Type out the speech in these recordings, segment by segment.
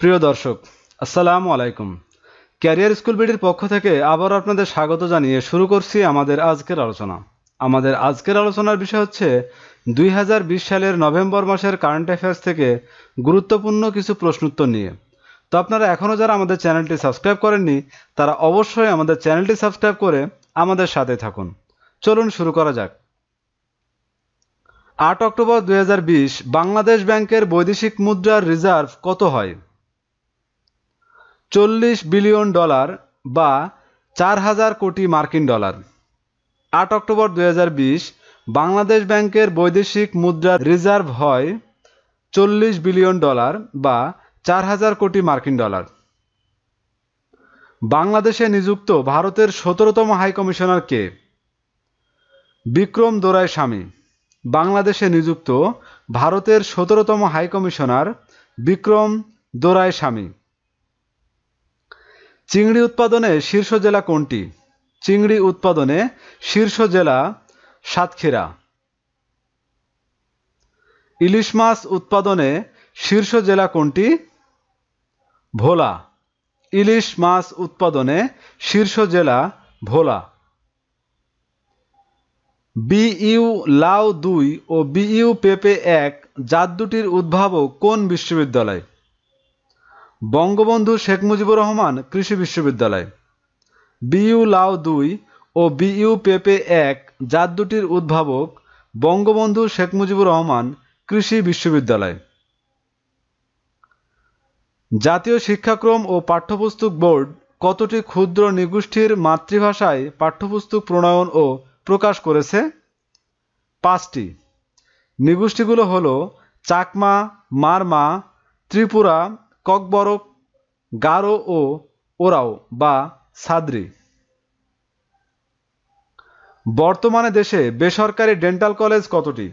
প্রিয় দর্শক আসসালামু আলাইকুম ক্যারিয়ার স্কুল বিডির পক্ষ থেকে আবার আপনাদের স্বাগত জানিয়ে শুরু করছি আমাদের আজকের আলোচনা আমাদের আজকের আলোচনার বিষয় হচ্ছে দুই সালের নভেম্বর মাসের কারেন্ট অ্যাফেয়ার্স থেকে গুরুত্বপূর্ণ কিছু প্রশ্নোত্তর নিয়ে তো আপনারা এখনও যারা আমাদের চ্যানেলটি সাবস্ক্রাইব করেননি তারা অবশ্যই আমাদের চ্যানেলটি সাবস্ক্রাইব করে আমাদের সাথে থাকুন চলুন শুরু করা যাক আট অক্টোবর দুই বাংলাদেশ ব্যাংকের বৈদেশিক মুদ্রার রিজার্ভ কত হয় চল্লিশ বিলিয়ন ডলার বা চার হাজার কোটি মার্কিন ডলার আট অক্টোবর দুই বাংলাদেশ ব্যাংকের বৈদেশিক মুদ্রা রিজার্ভ হয় চল্লিশ বিলিয়ন ডলার বা চার হাজার কোটি মার্কিন ডলার বাংলাদেশে নিযুক্ত ভারতের সতেরোতম হাইকমিশনার কে বিক্রম দোরাই স্বামী বাংলাদেশে নিযুক্ত ভারতের সতেরোতম হাইকমিশনার বিক্রম দোরাই স্বামী চিংড়ি উৎপাদনে শীর্ষ জেলা কোনটি চিংড়ি উৎপাদনে শীর্ষ জেলা সাতক্ষীরা ইলিশ মাছ উৎপাদনে শীর্ষ জেলা কোনটি ভোলা ইলিশ মাছ উৎপাদনে শীর্ষ জেলা ভোলা বিইউ লাউ দুই ও বিইউ পেপে এক জাত দুটির উদ্ভাবক কোন বিশ্ববিদ্যালয় বঙ্গবন্ধু শেখ মুজিবুর রহমান কৃষি বিশ্ববিদ্যালয় বিইউ লাউ দুই ও বিইউ পেপে এক জাত দুটির উদ্ভাবক বঙ্গবন্ধু শেখ মুজিবুর রহমান কৃষি বিশ্ববিদ্যালয় জাতীয় শিক্ষাক্রম ও পাঠ্যপুস্তক বোর্ড কতটি ক্ষুদ্র নিগোষ্ঠীর মাতৃভাষায় পাঠ্যপুস্তক প্রণয়ন ও প্রকাশ করেছে পাঁচটি নিগোষ্ঠীগুলো হলো চাকমা মারমা ত্রিপুরা ককবরক গারো ও ওরাও বা সাদ্রি বর্তমানে দেশে বেসরকারি ডেন্টাল কলেজ কতটি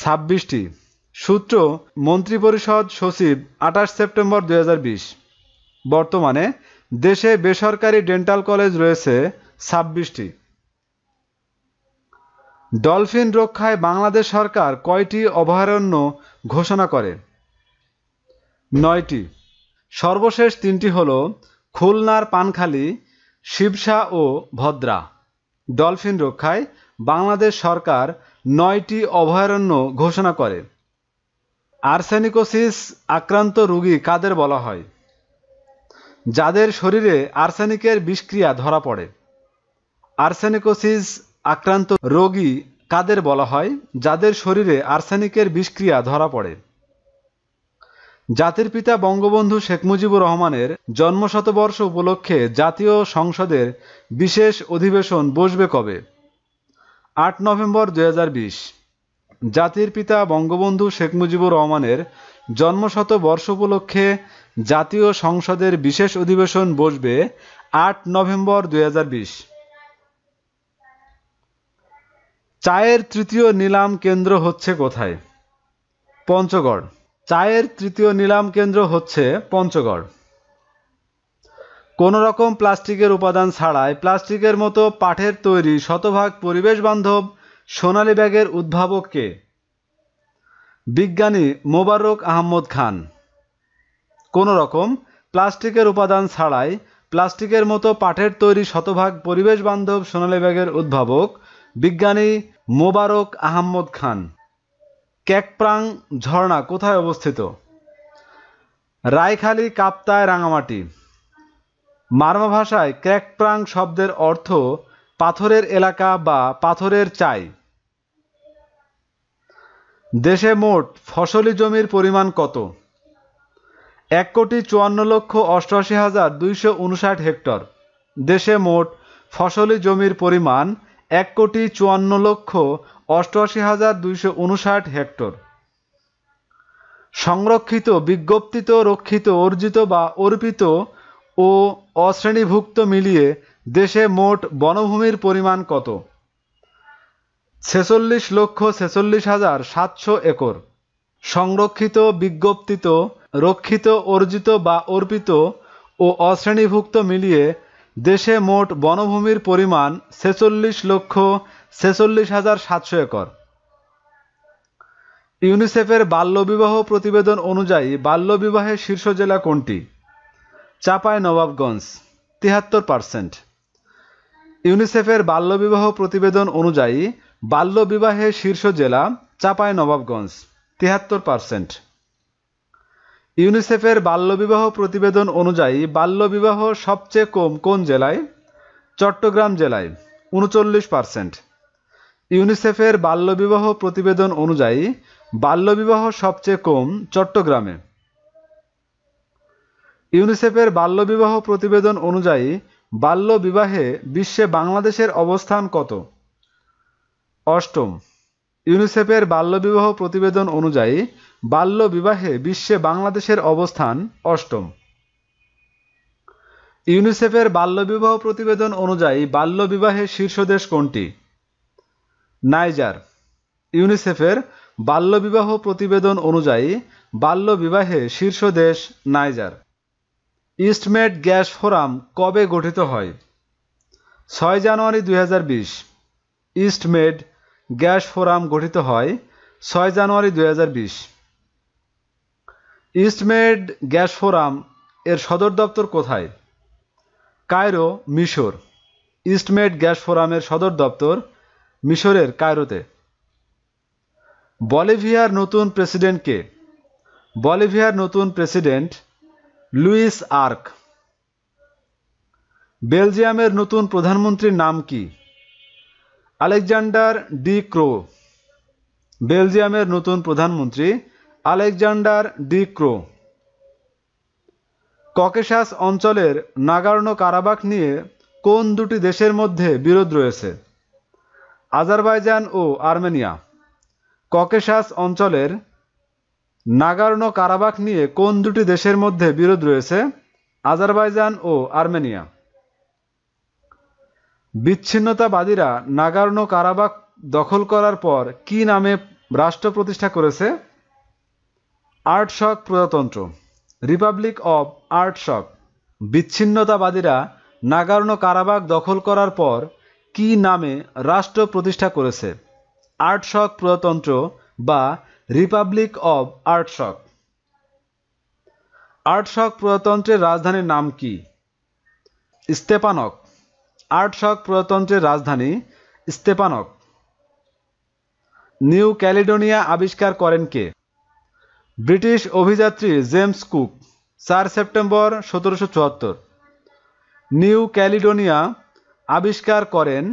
ছাব্বিশটি সূত্র মন্ত্রিপরিষদ সচিব আঠাশ সেপ্টেম্বর দু বর্তমানে দেশে বেসরকারি ডেন্টাল কলেজ রয়েছে ছাব্বিশটি ডলফিন রক্ষায় বাংলাদেশ সরকার কয়টি অভয়ারণ্য ঘোষণা করে নয়টি সর্বশেষ তিনটি হল খুলনার পানখালি শিবসা ও ভদ্রা ডলফিন রক্ষায় বাংলাদেশ সরকার নয়টি অভয়ারণ্য ঘোষণা করে আর্সেনিকোসিস আক্রান্ত রোগী কাদের বলা হয় যাদের শরীরে আর্সেনিকের বিষক্রিয়া ধরা পড়ে আর্সেনিকোসিস আক্রান্ত রোগী কাদের বলা হয় যাদের শরীরে আর্সেনিকের বিষক্রিয়া ধরা পড়ে জাতির পিতা বঙ্গবন্ধু শেখ মুজিবুর রহমানের জন্মশতবর্ষ উপলক্ষে জাতীয় সংসদের বিশেষ অধিবেশন বসবে কবে আট নভেম্বর দু জাতির পিতা বঙ্গবন্ধু শেখ মুজিবুর রহমানের জন্মশতবর্ষ উপলক্ষে জাতীয় সংসদের বিশেষ অধিবেশন বসবে আট নভেম্বর দু চায়ের তৃতীয় নিলাম কেন্দ্র হচ্ছে কোথায় পঞ্চগড় চায়ের তৃতীয় নিলাম কেন্দ্র হচ্ছে পঞ্চগড় কোনো রকম প্লাস্টিকের উপাদান ছাড়াই প্লাস্টিকের মতো পাঠের তৈরি শতভাগ পরিবেশ বান্ধব সোনালী ব্যাগের উদ্ভাবক কে বিজ্ঞানী মোবারক আহমদ খান কোনো রকম প্লাস্টিকের উপাদান ছাড়াই প্লাস্টিকের মতো পাঠের তৈরি শতভাগ পরিবেশ বান্ধব সোনালী ব্যাগের উদ্ভাবক বিজ্ঞানী মোবারক আহমদ খান ক্যাকপ্রাং ঝর্ণা কোথায় অবস্থিত রায়খালি কাপ্তায় রাঙামাটি মারমা ভাষায় ক্যাকপ্রাং শব্দের অর্থ পাথরের এলাকা বা পাথরের চাই দেশে মোট ফসলি জমির পরিমাণ কত এক কোটি চুয়ান্ন লক্ষ অষ্টআশি হাজার দুইশো উনষাট হেক্টর দেশে মোট ফসলি জমির পরিমাণ এক কোটি চুয়ান্ন লক্ষ অষ্টআশি হাজার দুইশো উনষাট হেক্টর সংরক্ষিত বিজ্ঞপ্তিত রক্ষিত অর্জিত বা অর্পিত ও অশ্রেণীভুক্ত মিলিয়ে দেশে মোট বনভূমির পরিমাণ কত ছেচল্লিশ লক্ষ ছেচল্লিশ হাজার সাতশো একর সংরক্ষিত বিজ্ঞপ্তিত রক্ষিত অর্জিত বা অর্পিত ও অশ্রেণীভুক্ত মিলিয়ে দেশে মোট বনভূমির পরিমাণ ছেচল্লিশ লক্ষ ছেচল্লিশ হাজার সাতশো একর ইউনিসেফের বাল্যবিবাহ প্রতিবেদন অনুযায়ী বাল্যবিবাহের শীর্ষ জেলা কোনটি চাপায় নবাবগঞ্জ তিয়াত্তর পার্সেন্ট ইউনিসেফের বাল্যবিবাহ প্রতিবেদন অনুযায়ী বাল্যবিবাহের শীর্ষ জেলা চাপায় নবাবগঞ্জ তিহাত্তর পার্সেন্ট ইউনিসেফের বাল্যবিবাহ প্রতিবেদন অনুযায়ী বাল্যবিবাহ সবচেয়ে কম কোন জেলায় চট্টগ্রাম জেলায় উনচল্লিশ পার্সেন্ট ইউনিসেফের বাল্যবিবাহ প্রতিবেদন অনুযায়ী বাল্যবিবাহ সবচেয়ে কম চট্টগ্রামে ইউনিসেফের বাল্যবিবাহ প্রতিবেদন অনুযায়ী বাল্যবিবাহে বিশ্বে বাংলাদেশের অবস্থান কত অষ্টম ইউনিসেফের বাল্যবিবাহ প্রতিবেদন অনুযায়ী বাল্যবিবাহে বিশ্বে বাংলাদেশের অবস্থান অষ্টম ইউনিসেফের বাল্যবিবাহ প্রতিবেদন অনুযায়ী বাল্যবিবাহের শীর্ষ দেশ কোনটি নাইজার ইউনিসেফের বাল্যবিবাহ প্রতিবেদন অনুযায়ী বাল্যবিবাহে শীর্ষ দেশ নাইজার ইস্টমেট গ্যাস ফোরাম কবে গঠিত হয় ছয় জানুয়ারি দুই ইস্টমেড গ্যাস ফোরাম গঠিত হয় ছয় জানুয়ারি দুই ইস্টমেড গ্যাস ফোরাম এর সদর দপ্তর কোথায় কায়রো মিশর ইস্টমেড গ্যাস ফোরামের সদর দপ্তর মিশরের কায়রোতে বলিভিয়ার নতুন প্রেসিডেন্টকে বলিভিয়ার নতুন প্রেসিডেন্ট লুইস আর্ক বেলজিয়ামের নতুন প্রধানমন্ত্রীর নাম কি আলেকজান্ডার ডি ক্রো বেলজিয়ামের নতুন প্রধানমন্ত্রী আলেকজান্ডার ডি ক্রো ককেশাস অঞ্চলের নাগার্ণ কারাবাক নিয়ে কোন দুটি দেশের মধ্যে বিরোধ রয়েছে আজারবাইজান ও আর্মেনিয়া ককেশাস অঞ্চলের নাগার্নো কারাবাক নিয়ে কোন দুটি দেশের মধ্যে বিরোধ রয়েছে আজারবাইজান ও আর্মেনিয়া বিচ্ছিন্নতাবাদীরা নাগার্নো কারাবাক দখল করার পর কি নামে রাষ্ট্র প্রতিষ্ঠা করেছে আর্টশক প্রজাতন্ত্র রিপাবলিক অব আর্টশক বিচ্ছিন্নতাবাদীরা নাগার্নো কারাবাক দখল করার পর কি নামে রাষ্ট্র প্রতিষ্ঠা করেছে আর্টশক প্রজাতন্ত্র বা রিপাবলিক অব আর্টশক আর্টশক প্রজাতন্ত্রের রাজধানীর নাম কি স্তেপানক আর্টশক প্রজাতন্ত্রের রাজধানী স্তেপানক নিউ ক্যালিডোনিয়া আবিষ্কার করেন কে ব্রিটিশ অভিযাত্রী জেমস কুক চার সেপ্টেম্বর সতেরোশো নিউ ক্যালিডোনিয়া আবিষ্কার করেন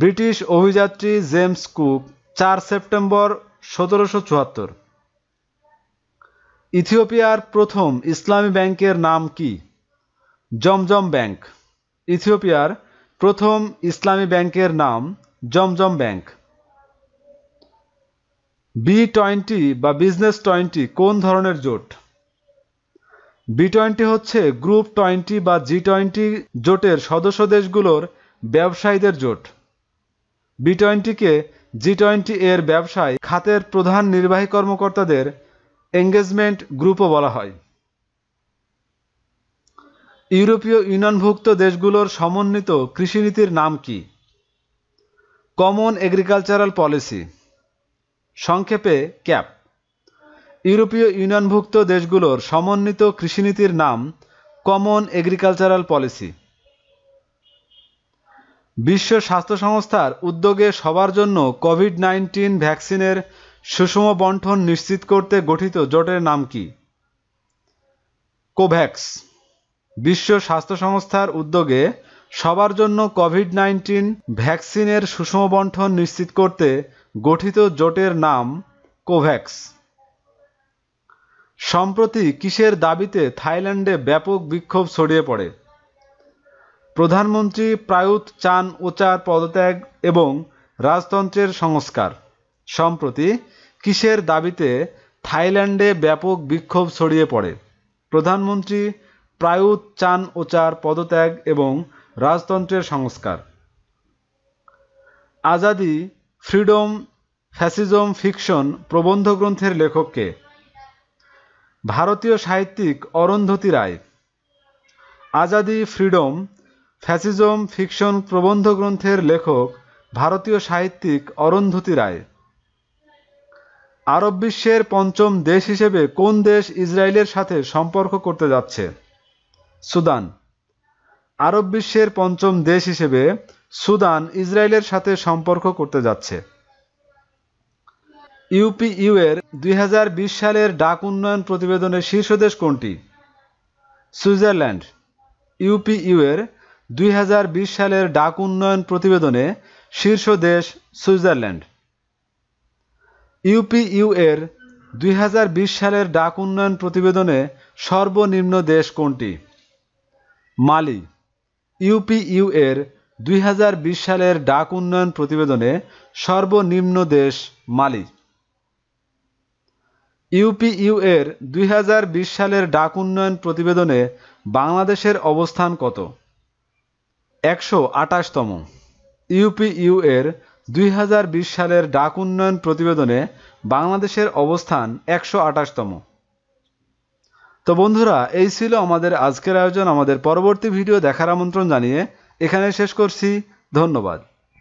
ব্রিটিশ অভিযাত্রী জেমস কুক চার সেপ্টেম্বর সতেরোশো চুয়াত্তর ইথিওপিয়ার প্রথম ইসলামী ব্যাংকের নাম কি জমজম ব্যাংক ইথিওপিয়ার প্রথম ইসলামী ব্যাংকের নাম জমজম ব্যাংক বি টোয়েন্টি বা বিজনেস টোয়েন্টি কোন ধরনের জোট বি টোয়েন্টি হচ্ছে গ্রুপ টোয়েন্টি বা জি টোয়েন্টি জোটের সদস্য দেশগুলোর ব্যবসায়ীদের জোট বি টোয়েন্টিকে জি টোয়েন্টি এর ব্যবসায় খাতের প্রধান নির্বাহী কর্মকর্তাদের এঙ্গেজমেন্ট গ্রুপও বলা হয় ইউরোপীয় ইউনিয়নভুক্ত দেশগুলোর সমন্বিত কৃষিনীতির নাম কি কমন এগ্রিকালচারাল পলিসি সংক্ষেপে ক্যাপ ইউরোপীয় ইউনিয়নভুক্ত দেশগুলোর সমন্বিত কৃষিনীতির নাম কমন এগ্রিকালচারাল পলিসি বিশ্ব স্বাস্থ্য সংস্থার উদ্যোগে সবার জন্য কোভিড নাইন্টিন ভ্যাকসিনের সুষম বন্টন নিশ্চিত করতে গঠিত জোটের নাম কি কোভ্যাক্স বিশ্ব স্বাস্থ্য সংস্থার উদ্যোগে সবার জন্য কোভিড নাইন্টিন ভ্যাকসিনের সুষম বন্টন নিশ্চিত করতে গঠিত জোটের নাম কোভ্যাক্স সম্প্রতি কিসের দাবিতে থাইল্যান্ডে ব্যাপক বিক্ষোভ ছড়িয়ে পড়ে প্রধানমন্ত্রী প্রায়ুত চান ওচার পদত্যাগ এবং রাজতন্ত্রের সংস্কার সম্প্রতি কিসের দাবিতে থাইল্যান্ডে ব্যাপক বিক্ষোভ ছড়িয়ে পড়ে প্রধানমন্ত্রী প্রায়ুত চান ওচার পদত্যাগ এবং রাজতন্ত্রের সংস্কার আজাদি ফ্রিডম ফ্যাসিজম ফিকশন প্রবন্ধগ্রন্থের লেখককে ভারতীয় সাহিত্যিক অরন্ধতী রায় আজাদি ফ্রিডম ফ্যাসিজম ফিকশন প্রবন্ধ গ্রন্থের লেখক ভারতীয় সাহিত্যিক অরন্ধতী রায় আরব বিশ্বের পঞ্চম দেশ হিসেবে কোন দেশ ইসরায়েলের সাথে সম্পর্ক করতে যাচ্ছে সুদান আরব বিশ্বের পঞ্চম দেশ হিসেবে সুদান ইসরায়েলের সাথে সম্পর্ক করতে যাচ্ছে ইউপিইউ এর দুই সালের ডাক উন্নয়ন প্রতিবেদনের শীর্ষ দেশ কোনটি সুইজারল্যান্ড ইউপিইউ এর দুই সালের ডাক উন্নয়ন প্রতিবেদনে শীর্ষ দেশ সুইজারল্যান্ড ইউপিইউ এর দুই সালের ডাক উন্নয়ন প্রতিবেদনে সর্বনিম্ন দেশ কোনটি মালি ইউপিইউ এর দুই সালের ডাক উন্নয়ন প্রতিবেদনে সর্বনিম্ন দেশ মালি ইউপিইউ এর দুই সালের ডাক উন্নয়ন প্রতিবেদনে বাংলাদেশের অবস্থান কত একশো আটাশতম ইউপিইউ এর দুই সালের ডাক উন্নয়ন প্রতিবেদনে বাংলাদেশের অবস্থান একশো আটাশতম তো বন্ধুরা এই ছিল আমাদের আজকের আয়োজন আমাদের পরবর্তী ভিডিও দেখার আমন্ত্রণ জানিয়ে এখানে শেষ করছি ধন্যবাদ